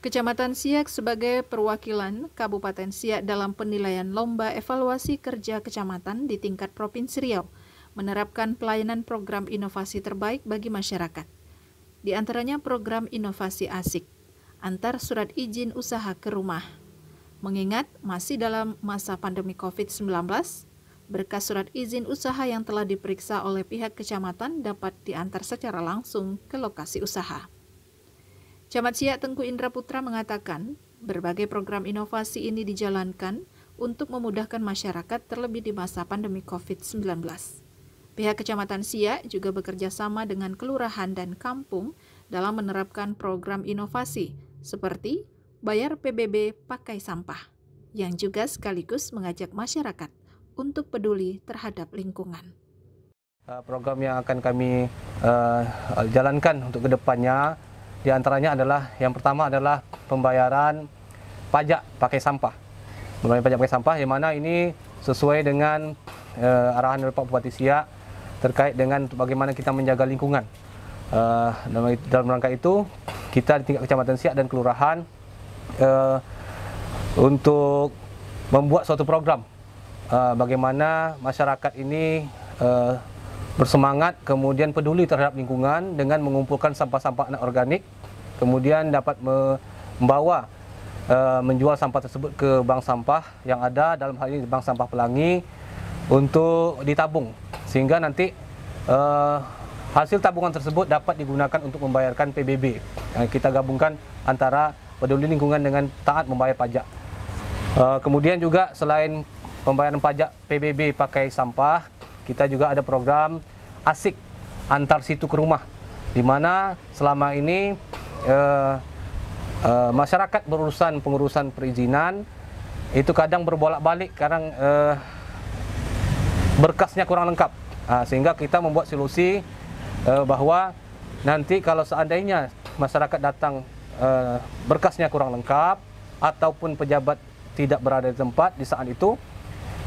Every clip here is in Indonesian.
Kecamatan Siak sebagai perwakilan Kabupaten Siak dalam penilaian lomba evaluasi kerja kecamatan di tingkat Provinsi Riau menerapkan pelayanan program inovasi terbaik bagi masyarakat. Di antaranya program inovasi asik, antar surat izin usaha ke rumah. Mengingat masih dalam masa pandemi COVID-19, berkas surat izin usaha yang telah diperiksa oleh pihak kecamatan dapat diantar secara langsung ke lokasi usaha. Camat Siak Tengku Indra Putra mengatakan, berbagai program inovasi ini dijalankan untuk memudahkan masyarakat terlebih di masa pandemi COVID-19. Pihak Kecamatan Siak juga bekerja sama dengan kelurahan dan kampung dalam menerapkan program inovasi seperti bayar PBB pakai sampah, yang juga sekaligus mengajak masyarakat untuk peduli terhadap lingkungan uh, program yang akan kami uh, jalankan untuk kedepannya di antaranya adalah yang pertama adalah pembayaran pajak pakai sampah. Pembayaran pajak pakai sampah yang mana ini sesuai dengan eh, arahan dari Pak Bupati Siak terkait dengan bagaimana kita menjaga lingkungan. Uh, eh, dalam, dalam rangka itu kita di tingkat kecamatan Siak dan kelurahan uh, untuk membuat suatu program uh, bagaimana masyarakat ini uh, bersemangat kemudian peduli terhadap lingkungan dengan mengumpulkan sampah-sampah organik kemudian dapat membawa uh, menjual sampah tersebut ke bank sampah yang ada dalam hal ini bank sampah Pelangi untuk ditabung sehingga nanti uh, hasil tabungan tersebut dapat digunakan untuk membayarkan PBB. yang Kita gabungkan antara peduli lingkungan dengan taat membayar pajak. Uh, kemudian juga selain pembayaran pajak PBB pakai sampah, kita juga ada program asik antar situ ke rumah, di mana selama ini eh, eh, masyarakat berurusan pengurusan perizinan itu kadang berbolak-balik, kadang eh, berkasnya kurang lengkap, nah, sehingga kita membuat solusi eh, bahwa nanti kalau seandainya masyarakat datang eh, berkasnya kurang lengkap ataupun pejabat tidak berada di tempat di saat itu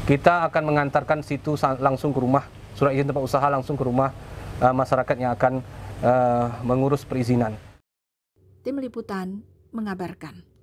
kita akan mengantarkan situ langsung ke rumah, surat izin tempat usaha langsung ke rumah uh, masyarakat yang akan uh, mengurus perizinan. Tim Liputan mengabarkan.